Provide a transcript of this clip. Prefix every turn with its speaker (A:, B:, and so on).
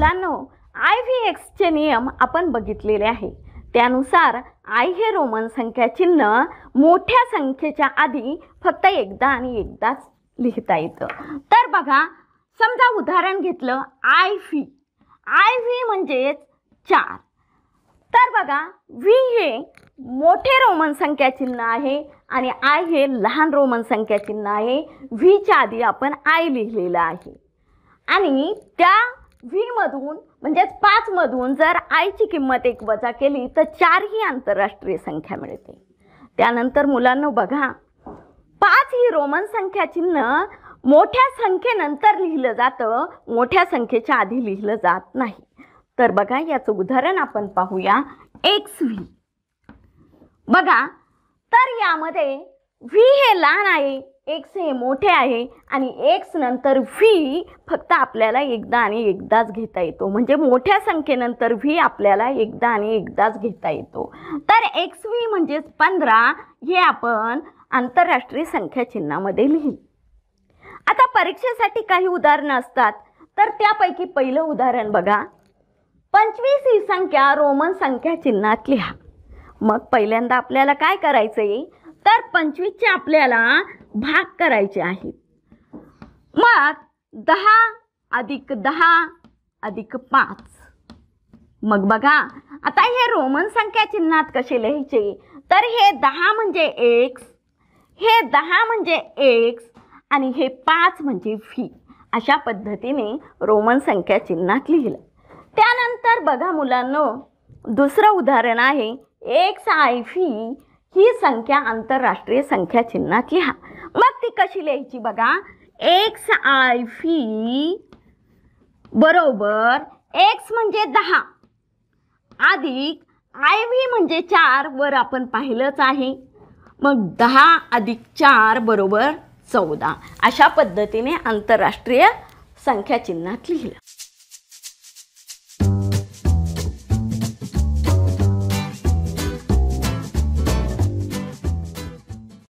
A: मुलांनो I V एक्सचे नियम आपण बघितलेले आहे त्यानुसार आय हे रोमन संख्या चिन्ह मोठ्या संख्येच्या आधी फक्त एकदा आणि एकदाच लिहिता येतं तर बघा समजा उदाहरण घेतलं आय व्ही आय व्ही म्हणजेच चार तर बघा व्ही हे मोठे रोमन संख्या चिन्ह आहे आणि आय हे लहान रोमन संख्या चिन्ह आहे व्हीच्या आधी आपण आय लिहिलेलं आहे आणि त्या म्हणजे म्हणजेच मधून जर ची किंमत एक वजा केली तर चार ही आंतरराष्ट्रीय संख्या मिळते त्यानंतर मुलांना बघा पाच ही रोमन संख्या चिन्ह मोठ्या संख्येनंतर लिहिलं जातं मोठ्या संख्येच्या आधी लिहिलं जात नाही तर बघा याचं उदाहरण आपण पाहूया एक्स व्ही बघा तर यामध्ये व्ही हे लहान आहे एक्स हे मोठे आहे आणि एक्स नंतर व्ही फक्त आपल्याला एकदा आणि एकदाच घेता येतो म्हणजे मोठ्या संख्येनंतर व्ही आपल्याला एकदा आणि एकदाच घेता येतो तर एक्स व्ही म्हणजेच पंधरा हे आपण आंतरराष्ट्रीय संख्याचिन्हामध्ये लिहिली आता परीक्षेसाठी काही उदाहरणं असतात तर त्यापैकी पहिलं उदाहरण बघा पंचवीस ही संख्या रोमन संख्या चिन्हात लिहा मग पहिल्यांदा आपल्याला काय करायचं आहे तर पंचवीसचे आपल्याला भाग करायचे आहेत मग दहा अधिक दहा अधिक पाच मग बघा आता हे रोमन संख्या चिन्हात कसे लिहायचे तर हे दहा म्हणजे एक्स हे दहा म्हणजे एक्स आणि हे पाच म्हणजे व्ही अशा पद्धतीने रोमन संख्या चिन्हात लिहिलं त्यानंतर बघा मुलांनो दुसरं उदाहरण आहे एक्स आय व्ही ही संख्या आंतरराष्ट्रीय संख्या चिन्हात लिहा मग ती कशी लिहायची बघा एक्स आय फी बरोबर एक्स म्हणजे दहा अधिक आय व्ही म्हणजे चार वर आपण पाहिलंच आहे मग दहा अधिक चार बरोबर चौदा अशा पद्धतीने आंतरराष्ट्रीय संख्या चिन्हात लिहिलं